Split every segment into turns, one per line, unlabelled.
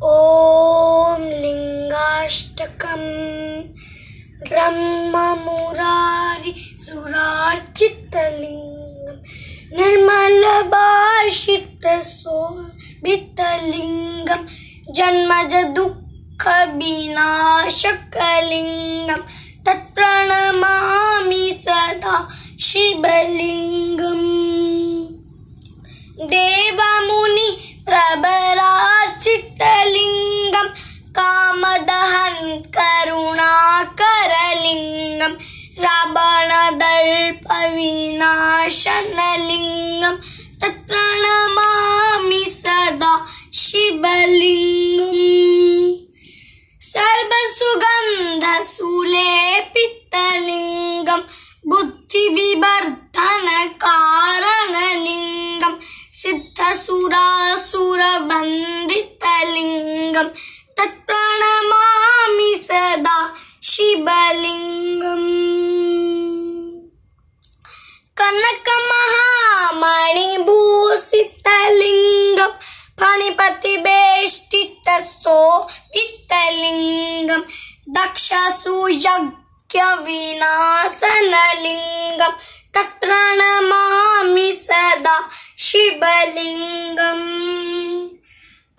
ब्रह्म ॐ लिङ्गाष्टकम् ब्रह्ममुरारि सुरार्चितलिङ्गम् निर्मलभाषितसोभितलिङ्गं जन्मजदुःखविनाशकलिङ्गं तत्प्रणमामि शनलिङ्गं तत्प्रणमामि सदा शिवलिङ्गम् सर्वसुगन्धसुलेपित्तलिङ्गं बुद्धिविवर्धनकारणलिङ्गं सिद्धसुरासुरबन्दितलिङ्गम् लिंगम दक्षसूयज्ञविनाशनलिङ्गं तत्प्रणमामि सदा शिवलिङ्गम्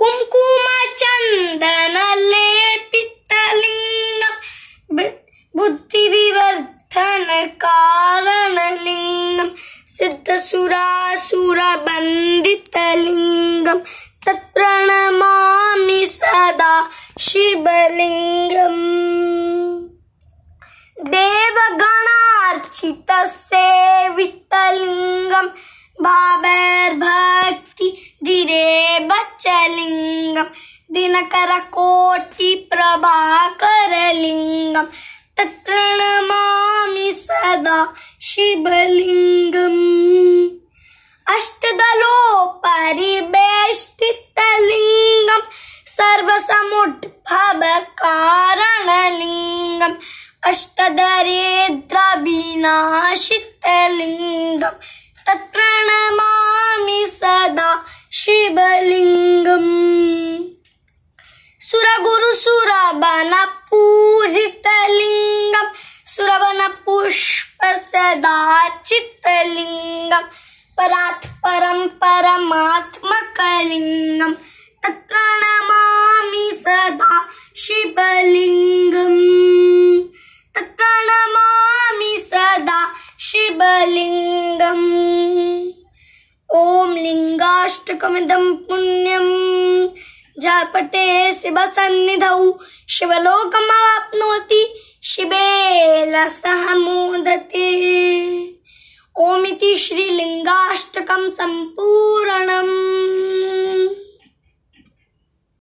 कुङ्कुमचन्दनलेपितलिङ्गं बुद्धिविवर्धनकारणलिङ्गं सिद्धसुरासुरबन्दितलिङ्गम् देवगणार्चित सेवितलिङ्गं भावैर्भक्ति धीरेव च लिङ्गं दिनकरकोटिप्रभाकरलिङ्गं तत्र नमामि सदा शिवलिङ्गम् अष्टदलोपरि अष्टदरिद्रविनाशितलिङ्गं तत्प्रणमामि सदा शिवलिङ्गम् सुरवन सुरवनपुष्पसदा चित्तलिङ्गं परात् परं परमात्मकलिङ्गं तत्प्रण अष्टकमिदम् पुण्यम् जापटे शिवसन्निधौ शिवलोकमवाप्नोति शिवेन सह मोदते ओमिति श्रीलिङ्गाष्टकम् सम्पूर्णम्